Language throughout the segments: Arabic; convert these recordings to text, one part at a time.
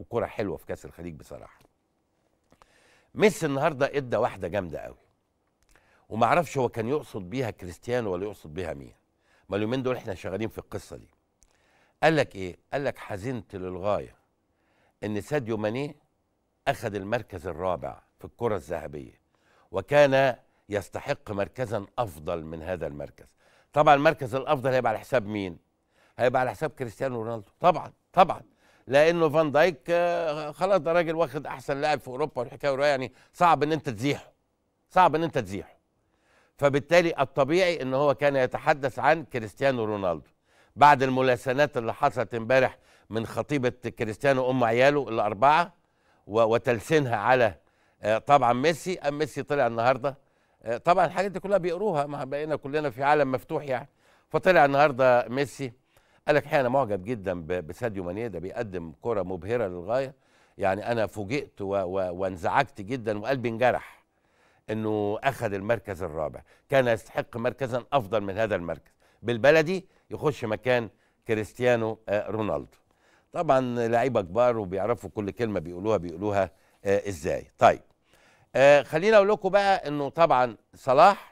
وكره حلوه في كاس الخليج بصراحه ميسي النهارده ادى واحده جامده قوي ومعرفش هو كان يقصد بيها كريستيانو ولا يقصد بيها مين ما اليومين دول احنا شغالين في القصه دي قال لك ايه قال لك حزنت للغايه ان ساديو ماني اخذ المركز الرابع في الكره الذهبيه وكان يستحق مركزا افضل من هذا المركز طبعا المركز الافضل هيبقى على حساب مين هيبقى على حساب كريستيانو رونالدو طبعا طبعا لانه فان دايك آه، خلاص ده راجل واخد احسن لاعب في اوروبا والحكايه ورايه يعني صعب ان انت تزيحه صعب ان انت تزيحه فبالتالي الطبيعي ان هو كان يتحدث عن كريستيانو رونالدو بعد الملاسنات اللي حصلت امبارح من خطيبه كريستيانو ام عياله الاربعه وتلسينها على آه، طبعا ميسي ام ميسي طلع النهارده آه، طبعا الحاجات دي كلها بيقروها ما بقينا كلنا في عالم مفتوح يعني فطلع النهارده ميسي قال لك الحقيقه انا معجب جدا بساديو مانيه ده بيقدم كره مبهره للغايه يعني انا فوجئت وانزعجت جدا وقلبي انجرح انه اخذ المركز الرابع كان يستحق مركزا افضل من هذا المركز بالبلدي يخش مكان كريستيانو آه، رونالدو طبعا لعيبه كبار وبيعرفوا كل كلمه بيقولوها بيقولوها آه، ازاي طيب آه، خلينا اقول لكم بقى انه طبعا صلاح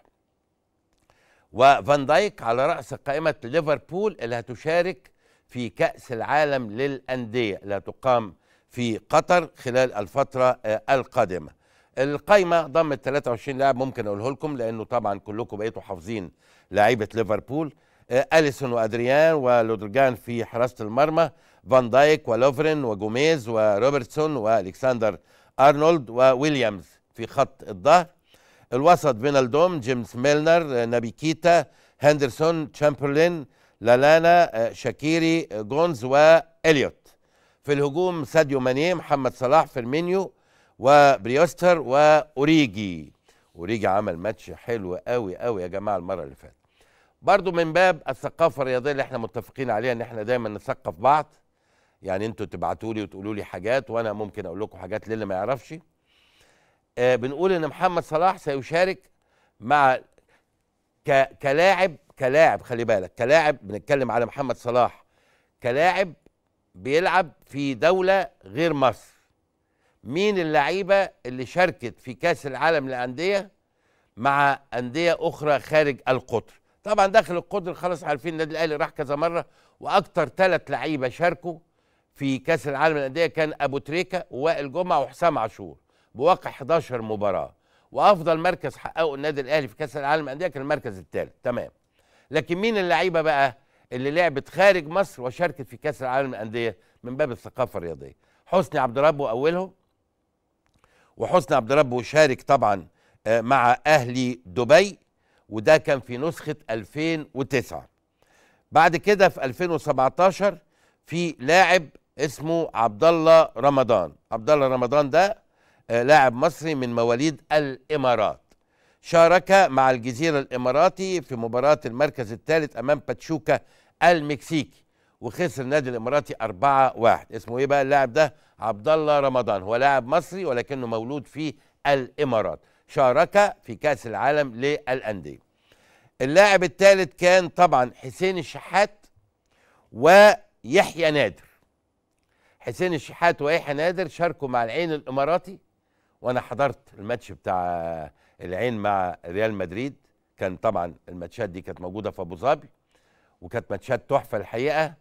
وفان دايك على رأس قائمة ليفربول اللي هتشارك في كأس العالم للأندية اللي هتقام في قطر خلال الفترة آه، القادمة القايمة ضمت 23 لاعب ممكن أقوله لكم لأنه طبعا كلكم بقيتوا حافظين لعيبة ليفربول آه، أليسون وأدريان ولودرجان في حراسة المرمى فان دايك ولوفرين وجوميز وروبرتسون وألكسندر أرنولد وويليامز في خط الظهر الوسط فينالدوم جيمس ميلنر آه، نبي كيتا هندرسون تشامبرلين لالانا آه، شاكيري آه، جونز وإليوت في الهجوم ساديو ماني محمد صلاح فيرمينيو وبريوستر وأوريجي أوريجي عمل ماتش حلو قوي قوي يا جماعة المرة اللي فاتت برضو من باب الثقافة الرياضية اللي احنا متفقين عليها ان احنا دايما نثقف بعض يعني انتوا تبعتوا لي وتقولوا لي حاجات وانا ممكن اقول لكم حاجات للي ما يعرفش آه، بنقول ان محمد صلاح سيشارك مع كلاعب كلاعب خلي بالك كلاعب بنتكلم على محمد صلاح كلاعب بيلعب في دولة غير مصر مين اللعيبة اللي شاركت في كأس العالم للأندية مع أندية أخرى خارج القطر طبعا داخل القطر خلاص عارفين النادي الأهلي راح كذا مرة وأكتر ثلاث لعيبة شاركوا في كأس العالم للأندية كان أبو تريكة ووائل جمعة وحسام عاشور بواقع 11 مباراه وافضل مركز حققه النادي الاهلي في كاس العالم الانديه كان المركز الثالث تمام لكن مين اللعيبه بقى اللي لعبت خارج مصر وشاركت في كاس العالم الانديه من باب الثقافه الرياضيه حسني عبد ربه اولهم وحسني عبد ربه شارك طبعا آه، مع اهلي دبي وده كان في نسخه 2009 بعد كده في 2017 في لاعب اسمه عبد الله رمضان عبد الله رمضان ده آه، لاعب مصري من مواليد الإمارات شارك مع الجزيرة الإماراتي في مباراة المركز الثالث أمام باتشوكا المكسيكي وخسر النادي الإماراتي 4-1 اسمه إيه بقى اللاعب ده عبد الله رمضان هو لاعب مصري ولكنه مولود في الإمارات شارك في كأس العالم للأندية اللاعب الثالث كان طبعا حسين الشحات ويحيى نادر حسين الشحات ويحيى نادر شاركوا مع العين الإماراتي وانا حضرت الماتش بتاع العين مع ريال مدريد كان طبعا الماتشات دي كانت موجوده في ابو ظبي وكانت ماتشات تحفه الحقيقه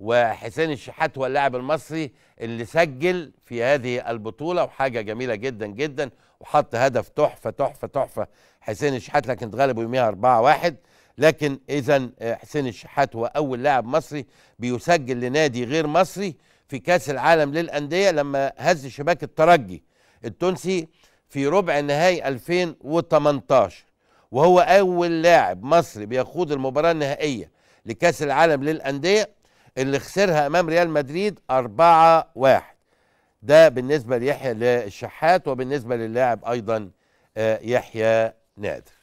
وحسين الشحات هو اللاعب المصري اللي سجل في هذه البطوله وحاجه جميله جدا جدا وحط هدف تحفه تحفه تحفه حسين الشحات لكن اتغلبوا يوميها 4 1 لكن اذا آه، حسين الشحات هو اول لاعب مصري بيسجل لنادي غير مصري في كاس العالم للانديه لما هز شباك الترجي التونسي في ربع نهائي 2018 وهو أول لاعب مصري بيخوض المباراة النهائية لكأس العالم للأندية اللي خسرها أمام ريال مدريد 4-1 ده بالنسبة ليحيى الشحات وبالنسبة للاعب أيضا آه، يحيى نادر